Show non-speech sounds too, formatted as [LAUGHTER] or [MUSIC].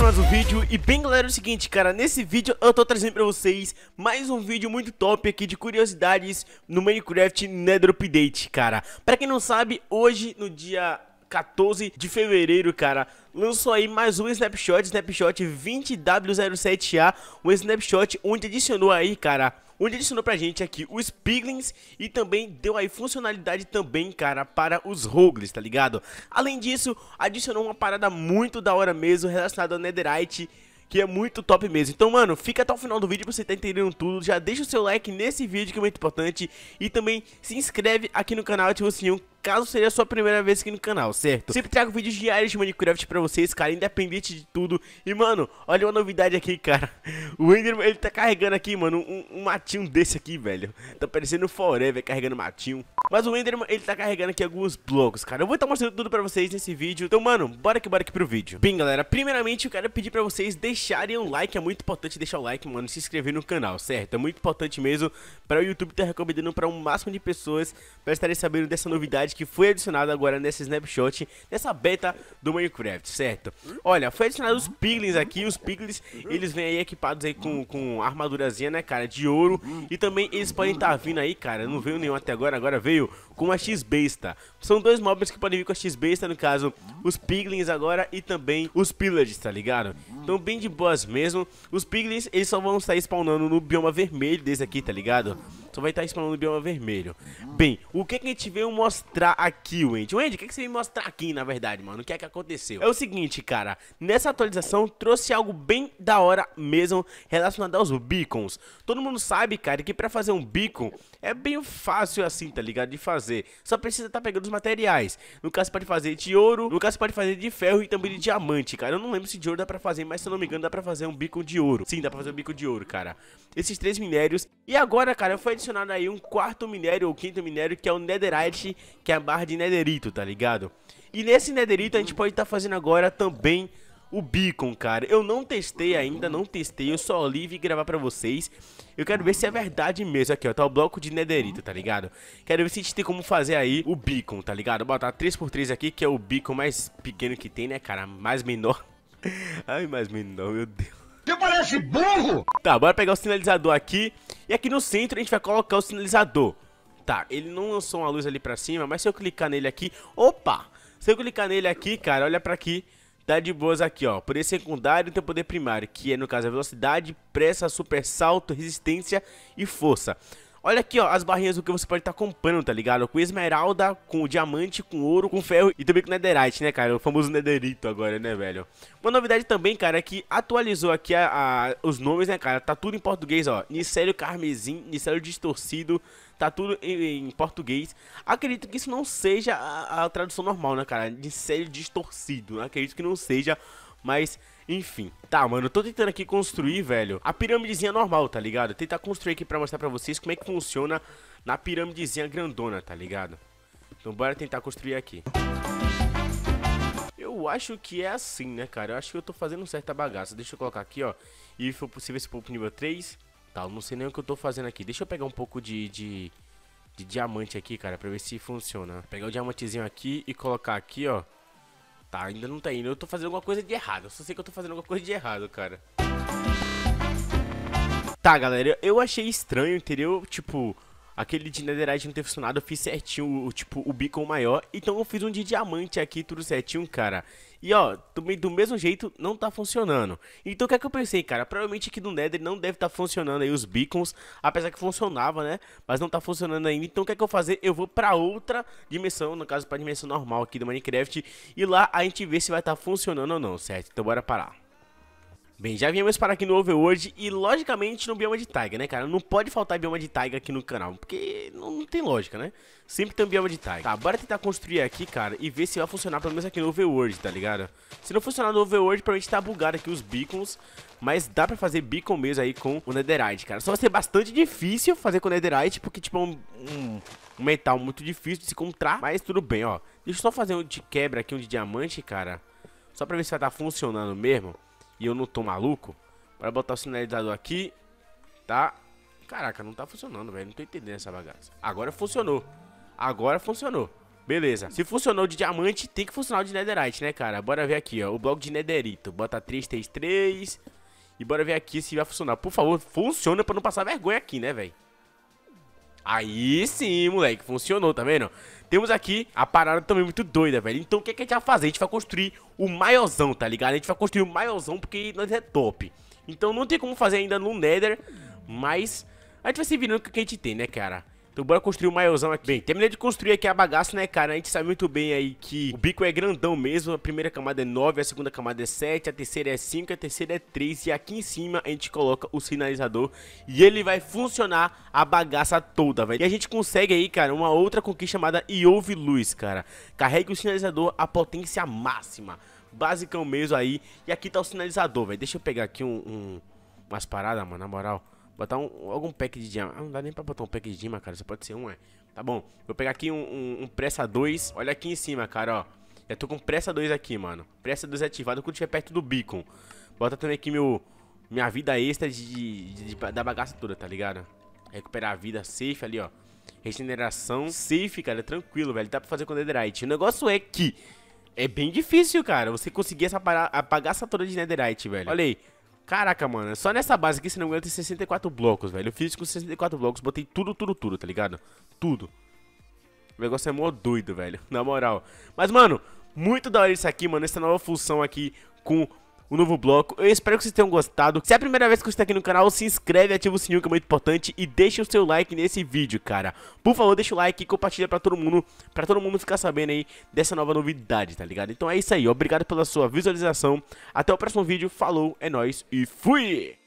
mais um vídeo E bem galera, é o seguinte, cara, nesse vídeo eu tô trazendo para vocês mais um vídeo muito top aqui de curiosidades no Minecraft Nether Update, cara para quem não sabe, hoje no dia 14 de fevereiro, cara, lançou aí mais um snapshot, snapshot 20W07A, um snapshot onde adicionou aí, cara, onde adicionou pra gente aqui os piglins e também deu aí funcionalidade também, cara, para os rogues, tá ligado? Além disso, adicionou uma parada muito da hora mesmo relacionada ao netherite, que é muito top mesmo. Então, mano, fica até o final do vídeo pra você tá entendendo tudo. Já deixa o seu like nesse vídeo que é muito importante. E também se inscreve aqui no canal, ativa o sininho, caso seja a sua primeira vez aqui no canal, certo? Sempre trago vídeos diários de Minecraft pra vocês, cara, independente de tudo. E, mano, olha uma novidade aqui, cara. O Enderman, ele tá carregando aqui, mano, um, um matinho desse aqui, velho. Tá parecendo o Forever carregando matinho. Mas o Enderman, ele tá carregando aqui alguns blocos, cara. Eu vou estar mostrando tudo pra vocês nesse vídeo. Então, mano, bora que bora aqui pro vídeo. Bem, galera, primeiramente eu quero pedir pra vocês deixarem um like. É muito importante deixar o like, mano, se inscrever no canal, certo? É muito importante mesmo pra o YouTube estar tá recomendando pra um máximo de pessoas pra estarem sabendo dessa novidade que foi adicionada agora nessa snapshot, nessa beta do Minecraft, certo? Olha, foi adicionado os piglins aqui. Os piglins, eles vêm aí equipados aí com, com armadurazinha, né, cara, de ouro. E também eles podem estar tá vindo aí, cara. Não veio nenhum até agora, agora veio veio com a X-Besta. São dois mobs que podem vir com a X-Besta, no caso, os Piglins agora e também os Pillars, tá ligado? Então bem de boas mesmo. Os Piglins, eles só vão sair spawnando no bioma vermelho desde aqui, tá ligado? Só vai estar spawnando no bioma vermelho. Bem, o que, que a gente veio mostrar aqui, Wendy? Wendy, o que, que você veio mostrar aqui, na verdade, mano? O que é que aconteceu? É o seguinte, cara. Nessa atualização, trouxe algo bem da hora mesmo relacionado aos beacons. Todo mundo sabe, cara, que pra fazer um beacon, é bem fácil assim, tá ligado? De fazer. Só precisa estar tá pegando os materiais. No caso, pode fazer de ouro. No caso, pode fazer de ferro e também de diamante, cara. Eu não lembro se de ouro dá pra fazer, mas se eu não me engano, dá pra fazer um bico de ouro. Sim, dá pra fazer um bico de ouro, cara. Esses três minérios. E agora, cara, foi adicionado aí um quarto minério ou quinto minério, que é o netherite, que é a barra de netherito, tá ligado? E nesse netherito a gente pode estar tá fazendo agora também o Beacon, cara. Eu não testei ainda, não testei, eu só li e gravar pra vocês. Eu quero ver se é verdade mesmo. Aqui, ó, tá o bloco de nederita, tá ligado? Quero ver se a gente tem como fazer aí o Beacon, tá ligado? Botar 3x3 aqui, que é o Beacon mais pequeno que tem, né, cara? Mais menor. [LAUGHS] Ai, mais menor, meu Deus. Você parece burro! Tá, bora pegar o sinalizador aqui. E aqui no centro a gente vai colocar o sinalizador. Tá, ele não lançou uma luz ali pra cima, mas se eu clicar nele aqui... Opa! Se eu clicar nele aqui, cara, olha pra aqui tá de boas aqui, ó. Poder secundário tem poder primário, que é, no caso, a velocidade, pressa, super salto, resistência e força. Olha aqui, ó, as barrinhas do que você pode estar tá comprando, tá ligado? Com esmeralda, com diamante, com ouro, com ferro e também com netherite, né, cara? O famoso netherito agora, né, velho? Uma novidade também, cara, é que atualizou aqui a, a, os nomes, né, cara? Tá tudo em português, ó. Nicélio Carmesim, Nicélio Distorcido, tá tudo em, em, português. Acredito que isso não seja a, a tradução normal, né, cara? Nicélio Distorcido, né? acredito que não seja mas, enfim. Tá, mano, eu tô tentando aqui construir, velho, a pirâmidezinha normal, tá ligado? Tentar construir aqui pra mostrar pra vocês como é que funciona na pirâmidezinha grandona, tá ligado? Então bora tentar construir aqui. Eu acho que é assim, né, cara? Eu acho que eu tô fazendo certa bagaça. Deixa eu colocar aqui, ó. E se for possível esse pouco nível 3. Tá, eu não sei nem o que eu tô fazendo aqui. Deixa eu pegar um pouco de, de, de diamante aqui, cara, pra ver se funciona. Pegar o diamantezinho aqui e colocar aqui, ó. Tá, ainda não tá indo. Eu tô fazendo alguma coisa de errado. Eu só sei que eu tô fazendo alguma coisa de errado, cara. Tá, galera, eu achei estranho, entendeu? Tipo, aquele de netherite não ter funcionado, eu fiz certinho, o, tipo, o beacon maior. Então eu fiz um de diamante aqui, tudo certinho, cara. E ó, do mesmo jeito não tá funcionando. Então o que é que eu pensei, cara? Provavelmente aqui no Nether não deve estar tá funcionando aí os beacons, apesar que funcionava, né? Mas não tá funcionando ainda. Então o que é que eu vou fazer? Eu vou pra outra dimensão, no caso pra dimensão normal aqui do Minecraft, e lá a gente vê se vai estar tá funcionando ou não, certo? Então bora parar. Bem, já viemos para aqui no Overworld e logicamente no bioma de taiga, né, cara? Não pode faltar bioma de taiga aqui no canal, porque não, não tem lógica, né? Sempre tem um bioma de taiga. Tá, bora tentar construir aqui, cara, e ver se vai funcionar pelo menos aqui no Overworld, tá ligado? Se não funcionar no Overworld, provavelmente tá bugado aqui os beacons, mas dá pra fazer beacon mesmo aí com o netherite, cara. Só vai ser bastante difícil fazer com o netherite, porque, tipo, é um, um, um metal muito difícil de se encontrar, mas tudo bem, ó. Deixa eu só fazer um de quebra aqui, um de diamante, cara, só pra ver se vai estar tá funcionando mesmo e eu não tô maluco, para botar o sinalizador aqui, tá? Caraca, não tá funcionando, velho. Não tô entendendo essa bagaça. Agora funcionou. Agora funcionou. Beleza. Se funcionou de diamante, tem que funcionar de netherite, né, cara? Bora ver aqui, ó. O bloco de netherito. Bota 333. E bora ver aqui se vai funcionar. Por favor, funciona pra não passar vergonha aqui, né, velho? Aí sim, moleque, funcionou, tá vendo? Temos aqui a parada também muito doida, velho. Então o que, é que a gente vai fazer? A gente vai construir o maiorzão, tá ligado? A gente vai construir o maiorzão porque nós é top. Então não tem como fazer ainda no Nether, mas a gente vai se virando com o que a gente tem, né, cara? Então bora construir o um maiorzão aqui. Bem, terminei de construir aqui a bagaça, né, cara? A gente sabe muito bem aí que o bico é grandão mesmo. A primeira camada é 9, a segunda camada é 7, a terceira é 5, a terceira é 3. E aqui em cima a gente coloca o sinalizador e ele vai funcionar a bagaça toda, velho. E a gente consegue aí, cara, uma outra conquista chamada Iove Luz, cara. Carregue o sinalizador a potência máxima. Basicão mesmo aí. E aqui tá o sinalizador, velho. Deixa eu pegar aqui um, um umas paradas, mano, na moral. Botar um, algum pack de gema. Ah, não dá nem pra botar um pack de gema, cara. Só pode ser um, é. Tá bom. Vou pegar aqui um, um, um pressa 2. Olha aqui em cima, cara, ó. Já tô com pressa 2 aqui, mano. Pressa 2 ativado quando estiver perto do beacon. Bota também aqui meu... Minha vida extra de, de, de, de da bagaça toda, tá ligado? Recuperar a vida safe ali, ó. Regeneração safe, cara. Tranquilo, velho. Dá pra fazer com netherite. O negócio é que... É bem difícil, cara. Você conseguir essa apagar essa toda de netherite, velho. Olha aí. Caraca, mano, só nessa base aqui, se não me engano, tem 64 blocos, velho. Eu fiz com 64 blocos, botei tudo, tudo, tudo, tá ligado? Tudo. O negócio é mó doido, velho, [LAUGHS] na moral. Mas, mano, muito da hora isso aqui, mano, essa nova função aqui com o novo bloco. Eu espero que vocês tenham gostado. Se é a primeira vez que você está aqui no canal, se inscreve, ativa o sininho que é muito importante e deixa o seu like nesse vídeo, cara. Por favor, deixa o like e compartilha pra todo mundo, pra todo mundo ficar sabendo aí dessa nova novidade, tá ligado? Então é isso aí, obrigado pela sua visualização. Até o próximo vídeo, falou, é nóis e fui!